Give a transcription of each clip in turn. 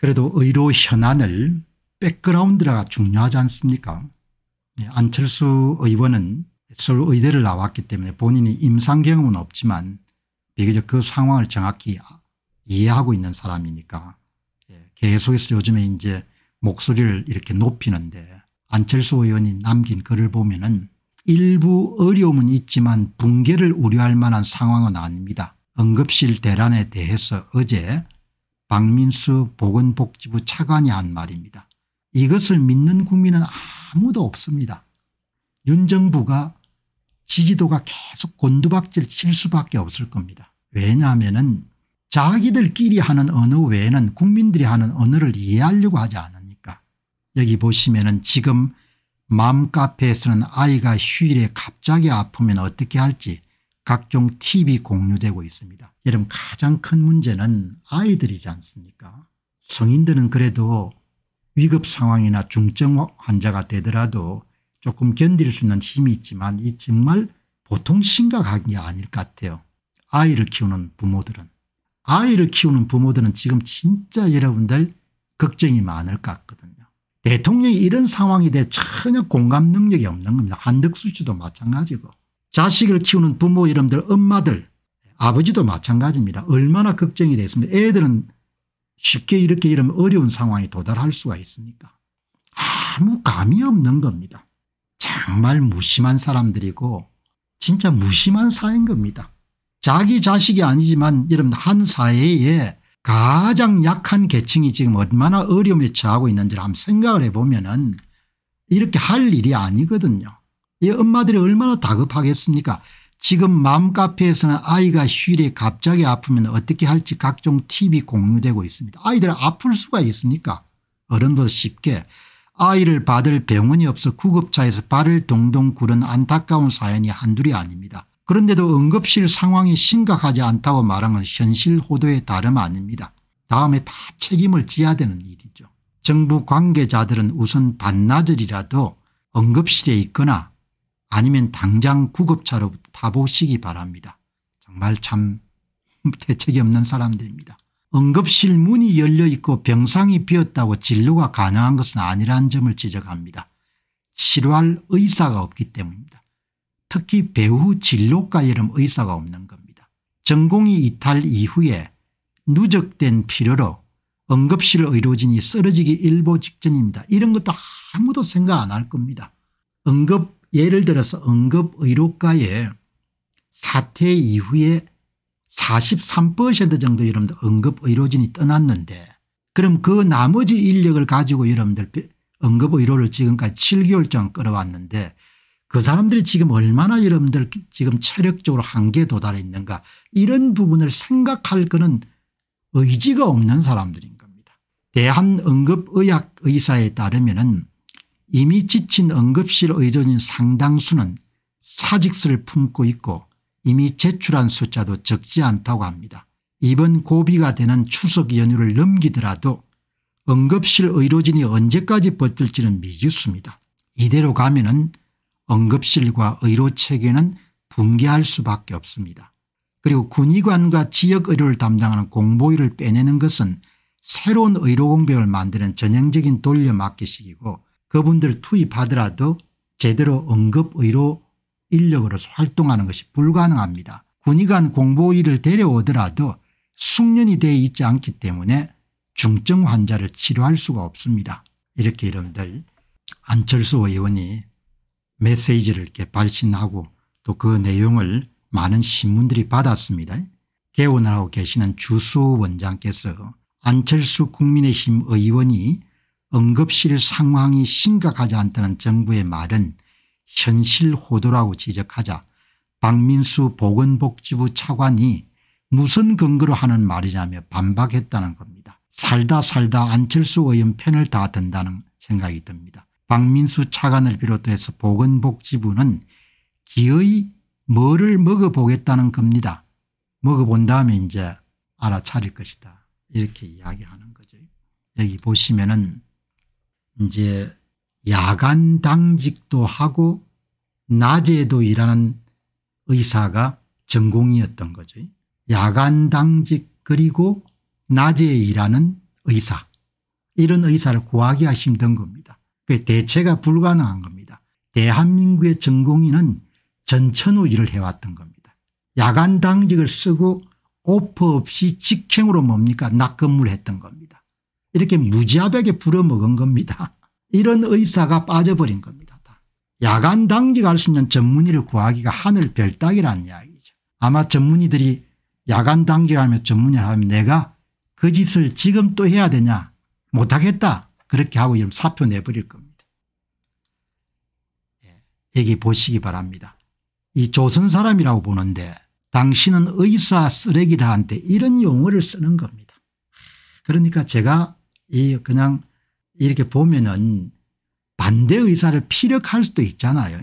그래도 의료 현안을 백그라운드가 라 중요하지 않습니까 예, 안철수 의원은 서울의대를 나왔기 때문에 본인이 임상 경험은 없지만 비교적 그 상황을 정확히 아, 이해하고 있는 사람이니까 예, 계속해서 요즘에 이제 목소리를 이렇게 높이는데 안철수 의원이 남긴 글을 보면 은 일부 어려움은 있지만 붕괴를 우려할 만한 상황은 아닙니다. 응급실 대란에 대해서 어제 박민수 보건복지부 차관이 한 말입니다. 이것을 믿는 국민은 아무도 없습니다. 윤 정부가 지지도가 계속 곤두박질 칠 수밖에 없을 겁니다. 왜냐하면 자기들끼리 하는 언어 외에는 국민들이 하는 언어를 이해하려고 하지 않으니까. 여기 보시면 은 지금 맘카페에서는 아이가 휴일에 갑자기 아프면 어떻게 할지 각종 TV 공유되고 있습니다. 여러분 가장 큰 문제는 아이들이지 않습니까 성인들은 그래도 위급 상황이나 중증 환자가 되더라도 조금 견딜 수 있는 힘이 있지만 이 정말 보통 심각한 게 아닐 것 같아요. 아이를 키우는 부모들은. 아이를 키우는 부모들은 지금 진짜 여러분들 걱정이 많을 것 같거든요. 대통령이 이런 상황에 대해 전혀 공감 능력이 없는 겁니다. 한덕수 씨도 마찬가지고. 자식을 키우는 부모 이름들 엄마들 아버지도 마찬가지입니다. 얼마나 걱정이 됐습니다. 애들은 쉽게 이렇게 이러 어려운 상황에 도달할 수가 있습니까 아무 감이 없는 겁니다. 정말 무심한 사람들이고 진짜 무심한 사회인 겁니다. 자기 자식이 아니지만 여러분 한 사회에 가장 약한 계층이 지금 얼마나 어려움에 처하고 있는지를 한번 생각을 해보면 은 이렇게 할 일이 아니거든요. 이 엄마들이 얼마나 다급하겠습니까 지금 맘카페에서는 아이가 휴일에 갑자기 아프면 어떻게 할지 각종 팁이 공유되고 있습니다. 아이들 아플 수가 있습니까 어른보다 쉽게 아이를 받을 병원이 없어 구급차에서 발을 동동 구른 안타까운 사연이 한둘이 아닙니다. 그런데도 응급실 상황이 심각하지 않다고 말한 건 현실 호도의 다름 아닙니다. 다음에 다 책임을 지야 되는 일이죠. 정부 관계자들은 우선 반나절이라도 응급실에 있거나 아니면 당장 구급차로 타보시기 바랍니다. 정말 참 대책이 없는 사람들입니다. 응급실 문이 열려있고 병상이 비었다고 진료가 가능한 것은 아니라는 점을 지적합니다. 치료할 의사가 없기 때문입니다. 특히 배후 진료과 이름 의사가 없는 겁니다. 전공이 이탈 이후에 누적된 필요로 응급실 의료진이 쓰러지기 일보 직전입니다. 이런 것도 아무도 생각 안 할 겁니다. 응급 예를 들어서 응급의료과에 사태 이후에 43% 정도 여러분들 응급의료진이 떠났는데 그럼 그 나머지 인력을 가지고 여러분들 응급의료를 지금까지 7개월 전 끌어왔는데 그 사람들이 지금 얼마나 여러분들 지금 체력적으로 한계에 도달해 있는가 이런 부분을 생각할 거는 의지가 없는 사람들인 겁니다. 대한응급의학의사에 따르면 은 이미 지친 응급실 의료인 상당수는 사직서를 품고 있고 이미 제출한 숫자도 적지 않다고 합니다. 이번 고비가 되는 추석 연휴를 넘기더라도 응급실 의료진이 언제까지 버틸지는 미지수입니다. 이대로 가면 은 응급실과 의료체계는 붕괴할 수밖에 없습니다. 그리고 군의관과 지역의료를 담당하는 공보위를 빼내는 것은 새로운 의료공백을 만드는 전형적인 돌려막기식이고 그분들 투입하더라도 제대로 응급의로 인력으로서 활동하는 것이 불가능합니다. 군의관 공보위를 데려오더라도 숙련이 되어 있지 않기 때문에 중증 환자를 치료할 수가 없습니다. 이렇게 여러분들 안철수 의원이 메시지를 이렇게 발신하고 또 그 내용을 많은 신문들이 받았습니다. 개원을 하고 계시는 주수 원장께서 안철수 국민의힘 의원이 응급실 상황이 심각하지 않다는 정부의 말은 현실 호도라고 지적하자 박민수 보건복지부 차관이 무슨 근거로 하는 말이냐며 반박했다는 겁니다. 살다 살다 안철수 의원 편을 다 든다는 생각이 듭니다. 박민수 차관을 비롯해서 보건복지부는 기의 뭐를 먹어보겠다는 겁니다. 먹어본 다음에 이제 알아차릴 것이다. 이렇게 이야기하는 거죠. 여기 보시면은 이제 야간 당직도 하고 낮에도 일하는 의사가 전공이었던 거죠. 야간 당직 그리고 낮에 일하는 의사 이런 의사를 구하기가 힘든 겁니다. 그 대체가 불가능한 겁니다. 대한민국의 전공의는 전천후 일을 해왔던 겁니다. 야간 당직을 쓰고 오퍼 없이 직행으로 뭡니까 낙근무를 했던 겁니다. 이렇게 무지하게 부려먹은 겁니다. 이런 의사가 빠져버린 겁니다. 야간 당직할 수 있는 전문의를 구하기가 하늘 별따기라는 이야기죠. 아마 전문의들이 야간 당직하며 전문의를 하면 내가 그 짓을 지금 또 해야 되냐 못하겠다 그렇게 하고 이런 사표 내버릴 겁니다. 예, 여기 보시기 바랍니다. 이 조선 사람이라고 보는데 당신은 의사 쓰레기다한테 이런 용어를 쓰는 겁니다. 그러니까 제가 이 그냥 이렇게 보면은 반대 의사를 피력할 수도 있잖아요.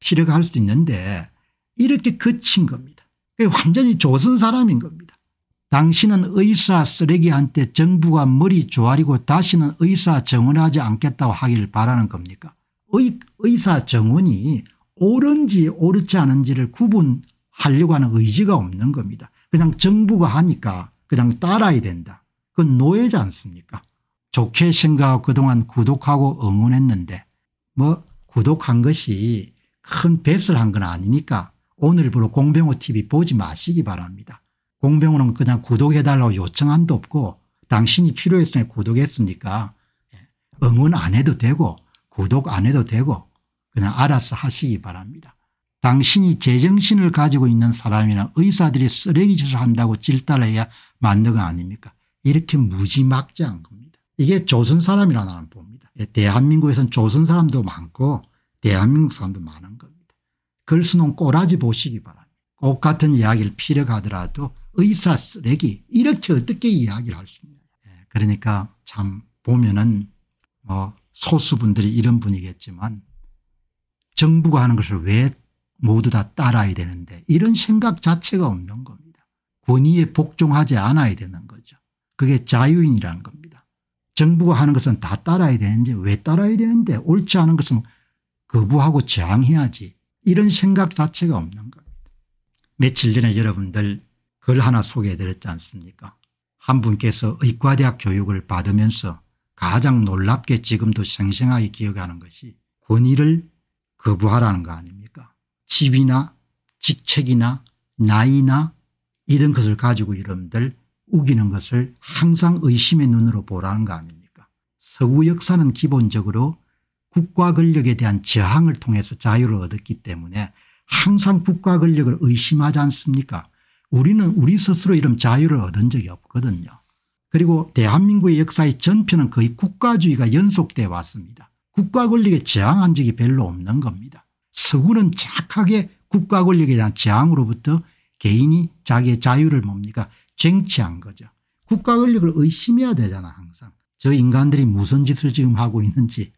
피력할 수도 있는데 이렇게 그친 겁니다. 완전히 조선 사람인 겁니다. 당신은 의사 쓰레기한테 정부가 머리 조아리고 다시는 의사 정원하지 않겠다고 하길 바라는 겁니까 의, 의사 정원이 옳은지 옳지 않은지를 구분하려고 하는 의지가 없는 겁니다. 그냥 정부가 하니까 그냥 따라야 된다. 그건 노예지 않습니까 좋게 생각하고 그동안 구독하고 응원했는데 뭐 구독한 것이 큰 뱃을 한 건 아니니까 오늘부로 공병호 tv 보지 마시기 바랍니다. 공병호는 그냥 구독해달라고 요청한도 없고 당신이 필요했으니 구독했습니까 예, 응원 안 해도 되고 구독 안 해도 되고 그냥 알아서 하시기 바랍니다. 당신이 제정신을 가지고 있는 사람이나 의사들이 쓰레기 짓을 한다고 질달해야 만능 아닙니까 이렇게 무지막지한 겁니다. 이게 조선 사람이라 나는 봅니다. 예, 대한민국에선 조선 사람도 많고 대한민국 사람도 많은 겁니다. 글쓰는 꼬라지 보시기 바랍니다. 꽃 같은 이야기를 피력하더라도 의사 쓰레기 이렇게 어떻게 이야기를 할 수 있냐. 예, 그러니까 참 보면은 뭐 소수분들이 이런 분이겠지만 정부가 하는 것을 왜 모두 다 따라야 되는데 이런 생각 자체가 없는 겁니다. 권위에 복종하지 않아야 되는 거죠. 그게 자유인이라는 겁니다. 정부가 하는 것은 다 따라야 되는데 왜 따라야 되는데 옳지 않은 것은 거부하고 저항해야지 이런 생각 자체가 없는 겁니다. 며칠 전에 여러분들 글 하나 소개해 드렸지 않습니까 한 분께서 의과대학 교육을 받으면서 가장 놀랍게 지금도 생생하게 기억하는 것이 권위를 거부하라는 거 아닙니까 집이나 직책이나 나이나 이런 것을 가지고 여러분들 우기는 것을 항상 의심의 눈으로 보라는 거 아닙니까 서구 역사는 기본적으로 국가 권력에 대한 저항을 통해서 자유를 얻었기 때문에 항상 국가 권력을 의심하지 않습니까 우리는 우리 스스로 이런 자유를 얻은 적이 없거든요. 그리고 대한민국의 역사의 전편은 거의 국가주의가 연속돼 왔습니다. 국가 권력에 저항한 적이 별로 없는 겁니다. 서구는 착하게 국가 권력에 대한 저항으로부터 개인이 자기의 자유를 뭡니까 쟁취한 거죠. 국가 권력을 의심해야 되잖아 항상. 저 인간들이 무슨 짓을 지금 하고 있는지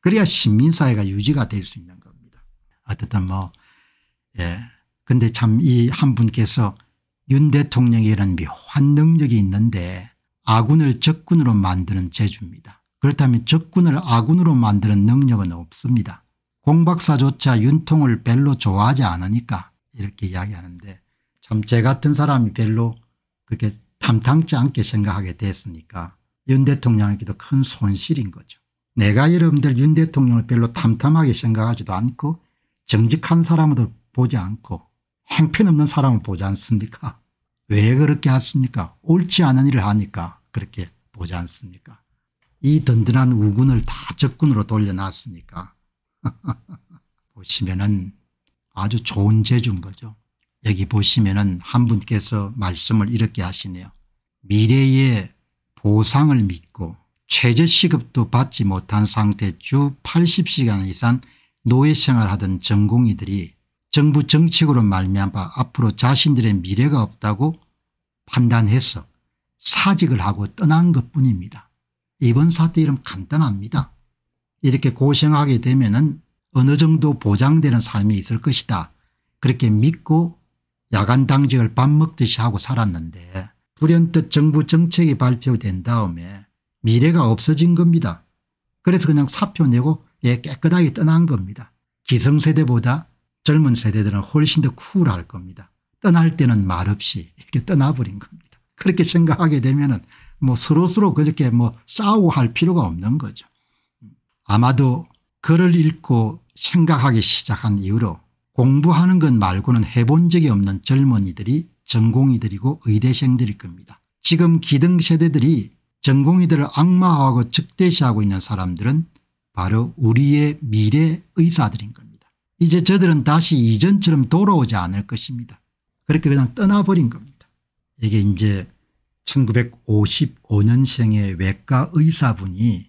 그래야 시민사회가 유지가 될 수 있는 겁니다. 어쨌든 뭐 예. 근데 참 이 한 분께서 윤 대통령이 라는 묘한 능력이 있는데 아군을 적군으로 만드는 재주입니다. 그렇다면 적군을 아군으로 만드는 능력은 없습니다. 공박사조차 윤통을 별로 좋아하지 않으니까 이렇게 이야기하는데 참 제 같은 사람이 별로 그렇게 탐탁지 않게 생각하게 됐으니까 윤 대통령에게도 큰 손실인 거죠. 내가 여러분들 윤 대통령을 별로 탐탐하게 생각하지도 않고 정직한 사람으로 보지 않고 행편없는 사람을 보지 않습니까 왜 그렇게 하십니까 옳지 않은 일을 하니까 그렇게 보지 않습니까 이 든든한 우군을 다 적군으로 돌려놨으니까 보시면 은 아주 좋은 재주인 거죠. 여기 보시면은 한 분께서 말씀을 이렇게 하시네요. 미래의 보상을 믿고 최저시급도 받지 못한 상태 주 80시간 이상 노예생활하던 전공의들이 정부 정책으로 말미암아 앞으로 자신들의 미래가 없다고 판단해서 사직을 하고 떠난 것뿐입니다. 이번 사태 이름 간단합니다. 이렇게 고생하게 되면 은 어느 정도 보장되는 삶이 있을 것이다. 그렇게 믿고 야간 당직을 밥 먹듯이 하고 살았는데 불현듯 정부 정책이 발표된 다음에 미래가 없어진 겁니다. 그래서 그냥 사표 내고 예 깨끗하게 떠난 겁니다. 기성세대보다 젊은 세대들은 훨씬 더 쿨할 겁니다. 떠날 때는 말없이 이렇게 떠나버린 겁니다. 그렇게 생각하게 되면 은뭐 서로서로 그렇게뭐 싸우고 할 필요가 없는 거죠. 아마도 글을 읽고 생각하기 시작한 이후로 공부하는 것 말고는 해본 적이 없는 젊은이들이 전공이들이고 의대생들일 겁니다. 지금 기등 세대들이 전공이들을 악마화하고 적대시하고 있는 사람들은 바로 우리의 미래 의사들인 겁니다. 이제 저들은 다시 이전처럼 돌아오지 않을 것입니다. 그렇게 그냥 떠나버린 겁니다. 이게 이제 1955년생의 외과 의사분이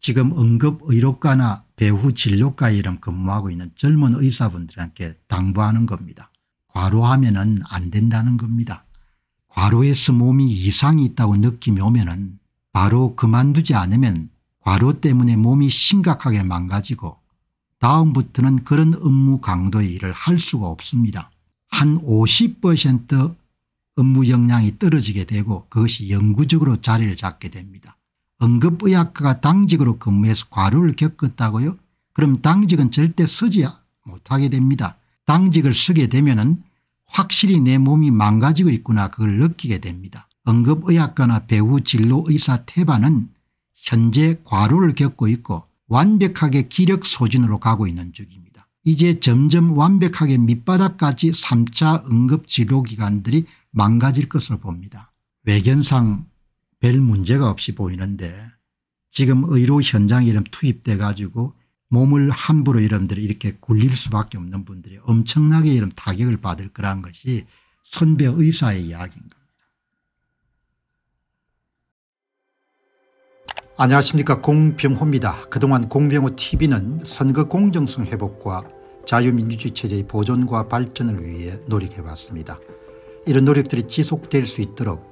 지금 응급의료과나 배후 진료과 이름 근무하고 있는 젊은 의사분들한테 당부하는 겁니다. 과로하면 안 된다는 겁니다. 과로에서 몸이 이상이 있다고 느낌이 오면 은 바로 그만두지 않으면 과로 때문에 몸이 심각하게 망가지고 다음부터는 그런 업무 강도의 일을 할 수가 없습니다. 한 50% 업무 역량이 떨어지게 되고 그것이 영구적으로 자리를 잡게 됩니다. 응급의학과가 당직으로 근무해서 과로를 겪었다고요 그럼 당직은 절대 서지 못하게 됩니다. 당직을 서게 되면 은 확실히 내 몸이 망가지고 있구나 그걸 느끼게 됩니다. 응급의학과나 배우 진로의사 태반은 현재 과로를 겪고 있고 완벽하게 기력 소진으로 가고 있는 중입니다. 이제 점점 완벽하게 밑바닥까지 3차 응급진료기관들이 망가질 것을 봅니다. 외견상 별 문제가 없이 보이는데 지금 의료 현장에 이름 투입돼 가지고 몸을 함부로 여러분들이 이렇게 굴릴 수밖에 없는 분들이 엄청나게 이런 타격을 받을 거란 것이 선배 의사의 이야기인 겁니다. 안녕하십니까 공병호입니다. 그동안 공병호 tv는 선거 공정성 회복과 자유민주주의 체제의 보존과 발전을 위해 노력해왔습니다. 이런 노력들이 지속될 수 있도록